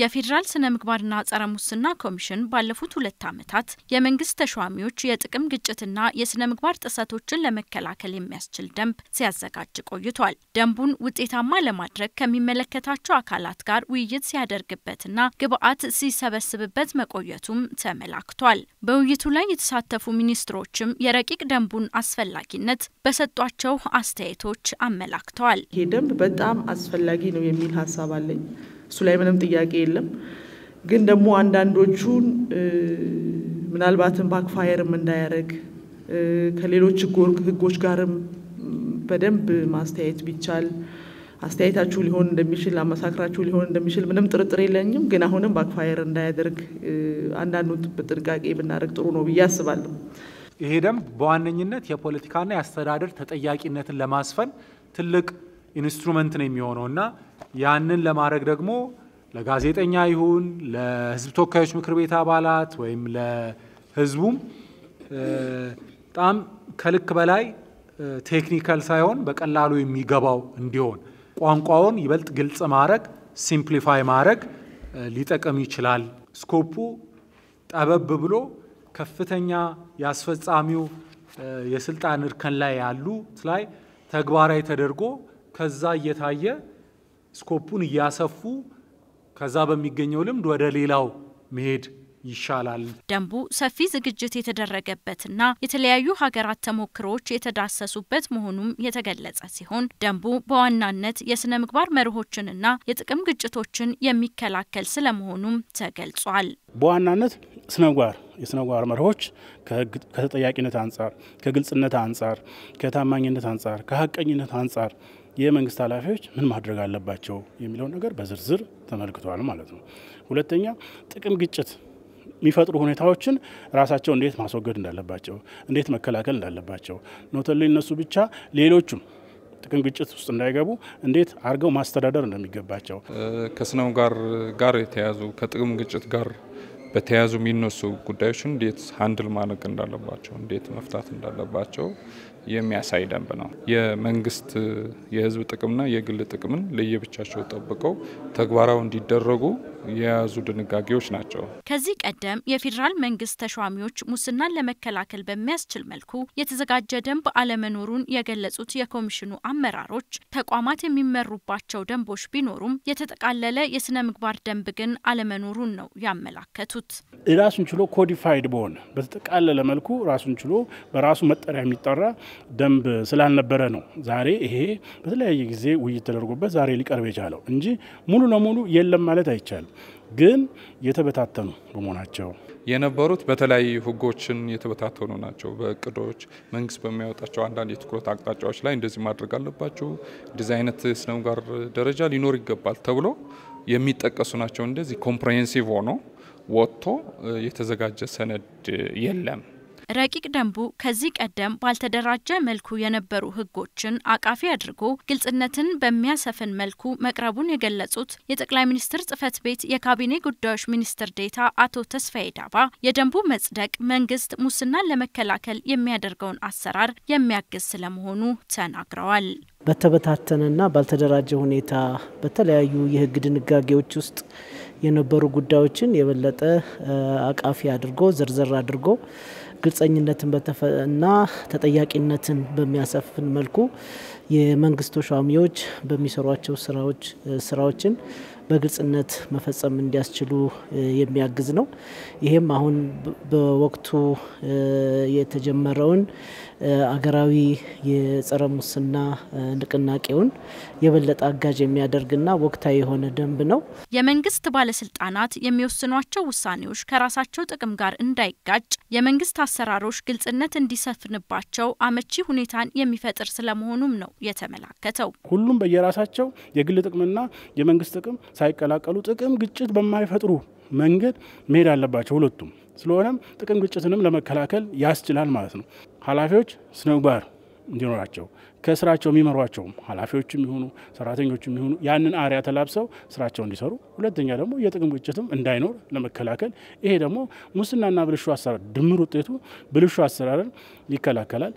የፌዴራል ስነ ምግባርና ጸረ ሙስና ኮሚሽን ባለፉት ሁለት ዓመታት የመንግስት ተሿሚዎች የጥቅም ግጭትና የስነ ምግባር ጥሰቶችን ለመከላከል የሚያስችል ደንብ ሲያዘጋጅ ቆይቷል። ደንቡን ውጤታማ ለማድረግ ከሚመለከታቸው አካላት ጋር ውይይት ሲያደርግበትና ግብአት ሲሰበስብበት መቆየቱም ተመላክቷል። በውይይቱ ላይ የተሳተፉ ሚኒስትሮችም የረቂቅ ደንቡን አስፈላጊነት በሰጧቸው አስተያየቶች አመላክተዋል። ይሄ ደንብ በጣም አስፈላጊ ነው የሚል ሀሳብ አለኝ እሱ ላይ ምንም ጥያቄ የለም። ግን ደግሞ አንዳንዶቹን ምናልባትም ባክፋየርም እንዳያደርግ ከሌሎች ህጎች ጋርም በደንብ ማስተያየት ቢቻል አስተያየታችሁ ሊሆን እንደሚችል አመሳክራችሁ ሊሆን እንደሚችል ምንም ጥርጥር የለኝም። ግን አሁንም ባክፋየር እንዳያደርግ አንዳንዱ በጥንቃቄ ብናደርግ ጥሩ ነው ብዬ አስባለሁ። ይሄ ደንብ በዋነኝነት የፖለቲካና የአስተዳደር ተጠያቂነትን ለማስፈን ትልቅ ኢንስትሩመንት ነው የሚሆነው እና ያንን ለማድረግ ደግሞ ለጋዜጠኛ ይሁን ለህዝብ ተወካዮች ምክር ቤት አባላት ወይም ለህዝቡም በጣም ከልክ በላይ ቴክኒካል ሳይሆን በቀላሉ የሚገባው እንዲሆን ቋንቋውን ይበልጥ ግልጽ ማድረግ ሲምፕሊፋይ ማድረግ ሊጠቅም ይችላል። ስኮፑ ጠበብ ብሎ ከፍተኛ የአስፈጻሚው የስልጣን እርከን ላይ ያሉት ላይ ተግባራዊ ተደርጎ ከዛ እየታየ ስኮፑን እያሰፉ ከዛ በሚገኘው ልምድ ወደ ሌላው መሄድ ይሻላል። ደንቡ ሰፊ ዝግጅት የተደረገበትና የተለያዩ ሀገራት ተሞክሮዎች የተዳሰሱበት መሆኑም የተገለጸ ሲሆን ደንቡ በዋናነት የስነ ምግባር መርሆችንና የጥቅም ግጭቶችን የሚከላከል ስለመሆኑም ተገልጿል። በዋናነት ስነ ምግባር የስነ ምግባር መርሆች ከተጠያቂነት አንጻር፣ ከግልጽነት አንጻር፣ ከታማኝነት አንጻር፣ ከሀቀኝነት አንጻር የመንግስት ኃላፊዎች ምን ማድረግ አለባቸው የሚለው ነገር በዝርዝር ተመልክተዋል ማለት ነው። ሁለተኛ ጥቅም ግጭት የሚፈጥሩ ሁኔታዎችን ራሳቸው እንዴት ማስወገድ እንዳለባቸው፣ እንዴት መከላከል እንዳለባቸው ኖተሊ እነሱ ብቻ ሌሎቹም ጥቅም ግጭት ውስጥ እንዳይገቡ እንዴት አድርገው ማስተዳደር እንደሚገባቸው ከስነው ጋር ጋር የተያዙ ከጥቅም ግጭት ጋር በተያያዙ የሚነሱ ጉዳዮችን እንዴት ሀንድል ማድረግ እንዳለባቸው እንዴት መፍታት እንዳለባቸው የሚያሳይ ደንብ ነው። የመንግስት የህዝብ ጥቅምና የግል ጥቅምን ለየብቻቸው ጠብቀው ተግባራዊ እንዲደረጉ የያዙ ድንጋጌዎች ናቸው። ከዚህ ቀደም የፌዴራል መንግስት ተሿሚዎች ሙስናን ለመከላከል በሚያስችል መልኩ የተዘጋጀ ደንብ አለመኖሩን የገለጹት የኮሚሽኑ አመራሮች ተቋማት የሚመሩባቸው ደንቦች ቢኖሩም የተጠቃለለ የስነ ምግባር ደንብ ግን አለመኖሩን ነው ያመላከቱት። ራሱን ችሎ ኮዲፋይድ በሆነ በተጠቃለለ መልኩ ራሱን ችሎ በራሱ መጠሪያ የሚጠራ ደንብ ስላልነበረ ነው ዛሬ ይሄ በተለያየ ጊዜ ውይይት ተደርጎበት ዛሬ ሊቀርብ የቻለው እንጂ ሙሉ ለሙሉ የለም ማለት አይቻልም። ግን የተበታተኑ በመሆናቸው የነበሩት በተለያዩ ህጎችን የተበታተኑ ናቸው። በእቅዶች መንግስት በሚያወጣቸው አንዳንድ የትኩረት አቅጣጫዎች ላይ እንደዚህ ማድረግ አለባቸው፣ እንደዚህ አይነት ስነ ጋር ደረጃ ሊኖር ይገባል ተብሎ የሚጠቀሱ ናቸው። እንደዚህ ኮምፕሬሄንሲቭ ሆኖ ወጥቶ የተዘጋጀ ሰነድ የለም። ረቂቅ ደንቡ ከዚህ ቀደም ባልተደራጀ መልኩ የነበሩ ህጎችን አቃፊ አድርጎ ግልጽነትን በሚያሰፍን መልኩ መቅረቡን የገለጹት የጠቅላይ ሚኒስትር ጽህፈት ቤት የካቢኔ ጉዳዮች ሚኒስትር ዴታ አቶ ተስፋዬ ዳባ የደንቡ መጽደቅ መንግስት ሙስናን ለመከላከል የሚያደርገውን አሰራር የሚያግዝ ስለመሆኑ ተናግረዋል። በተበታተነና ባልተደራጀ ሁኔታ በተለያዩ የህግ ድንጋጌዎች ውስጥ የነበሩ ጉዳዮችን የበለጠ አቃፊ አድርጎ ዝርዝር አድርጎ ግልጸኝነትን በተፈና ተጠያቂነትን በሚያሰፍን መልኩ የመንግስት ተሿሚዎች በሚሰሯቸው ስራዎች ስራዎችን በግልጽነት መፈጸም እንዲያስችሉ የሚያግዝ ነው። ይህም አሁን በወቅቱ የተጀመረውን አገራዊ የጸረ ሙስና ንቅናቄውን የበለጠ አጋዥ የሚያደርግና ወቅታዊ የሆነ ደንብ ነው። የመንግስት ባለስልጣናት የሚወስኗቸው ውሳኔዎች ከራሳቸው ጥቅም ጋር እንዳይጋጭ የመንግስት አሰራሮች ግልጽነት እንዲሰፍንባቸው አመቺ ሁኔታን የሚፈጥር ስለመሆኑም ነው የተመላከተው። ሁሉም በየራሳቸው የግል ጥቅምና የመንግስት ጥቅም ሳይቀላቀሉ ጥቅም ግጭት በማይፈጥሩ መንገድ መሄድ አለባቸው ሁለቱም። ስለሆነም ጥቅም ግጭትንም ለመከላከል ያስችላል ማለት ነው። ኃላፊዎች ስነጓር እንዲኖራቸው ከስራቸው የሚመሯቸውም ኃላፊዎችም ይሁኑ ሰራተኞችም ይሁኑ ያንን አሪያ ተላብሰው ስራቸው እንዲሰሩ፣ ሁለተኛ ደግሞ የጥቅም ግጭትም እንዳይኖር ለመከላከል ይሄ ደግሞ ሙስናና ብልሹ አሰራር ድምር ውጤቱ ብልሹ አሰራርን ይከላከላል።